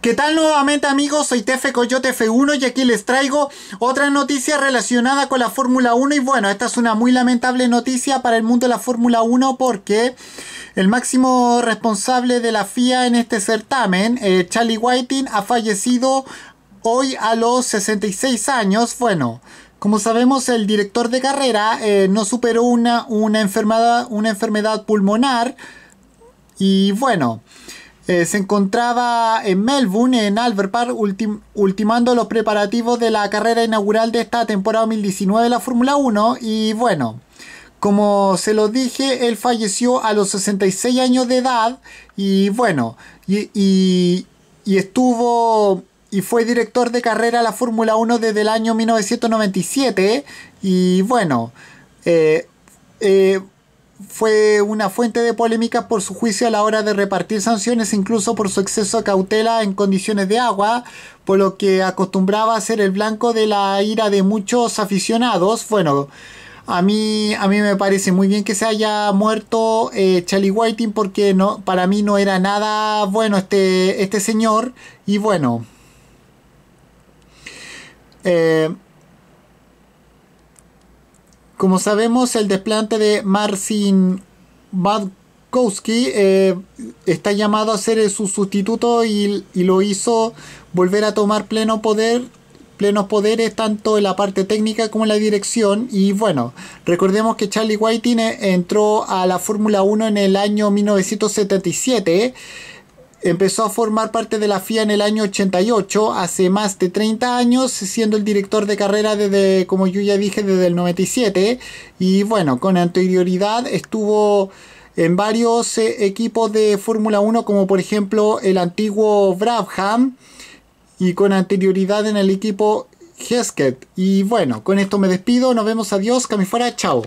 ¿Qué tal nuevamente amigos? Soy Tefe Coyote F1 y aquí les traigo otra noticia relacionada con la Fórmula 1 y bueno, esta es una muy lamentable noticia para el mundo de la Fórmula 1 porque el máximo responsable de la FIA en este certamen, eh, Charlie Whiting, ha fallecido hoy a los 66 años. Bueno, como sabemos, el director de carrera eh, no superó una, una, enfermedad, una enfermedad pulmonar. Y bueno, eh, se encontraba en Melbourne, en Albert Park, ultimando los preparativos de la carrera inaugural de esta temporada 2019 de la Fórmula 1 y bueno, como se lo dije, él falleció a los 66 años de edad y bueno, y, estuvo y fue director de carrera de la Fórmula 1 desde el año 1997 y bueno, eh, eh, fue una fuente de polémicas por su juicio a la hora de repartir sanciones, incluso por su exceso de cautela en condiciones de agua, por lo que acostumbraba a ser el blanco de la ira de muchos aficionados. Bueno, a mí, a mí me parece muy bien que se haya muerto eh, Charlie Whiting porque no, para mí no era nada bueno este, este señor. Y bueno. Eh, como sabemos, el desplante de Marcin Badkowski eh, está llamado a ser su sustituto y, lo hizo volver a tomar pleno poder plenos poderes tanto en la parte técnica como en la dirección y bueno recordemos que Charlie Whiting eh, entró a la Fórmula 1 en el año 1977 Empezó a formar parte de la FIA en el año 88, hace más de 30 años, siendo el director de carrera desde, como yo ya dije, desde el 97. Y bueno, con anterioridad estuvo en varios eh, equipos de Fórmula 1, como por ejemplo el antiguo Brabham, y con anterioridad en el equipo Hesket. Y bueno, con esto me despido, nos vemos, adiós, que fuera, chao.